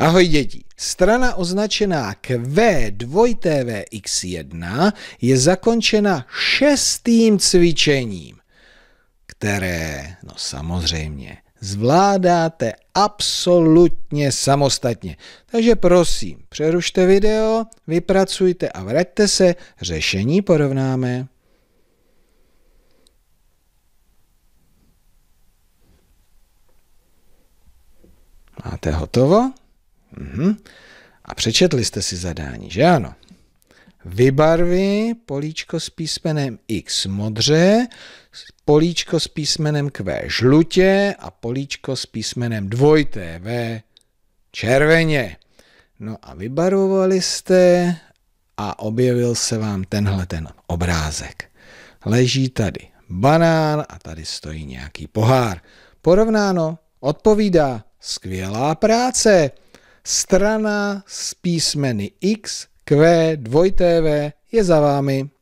Ahoj děti. Strana označená Q2TVX1 je zakončena šestým cvičením, které, no samozřejmě, zvládáte absolutně samostatně. Takže prosím, přerušte video, vypracujte a vraťte se, řešení porovnáme. Máte hotovo? Mhm. A přečetli jste si zadání, že ano? Vybarvi políčko s písmenem X modře, políčko s písmenem Q žlutě a políčko s písmenem dvojité V červeně. No a vybarvovali jste a objevil se vám tenhle ten obrázek. Leží tady banán a tady stojí nějaký pohár. Porovnáno, odpovídá skvělá práce. Strana s písmeny X, Q, 2TV je za vámi.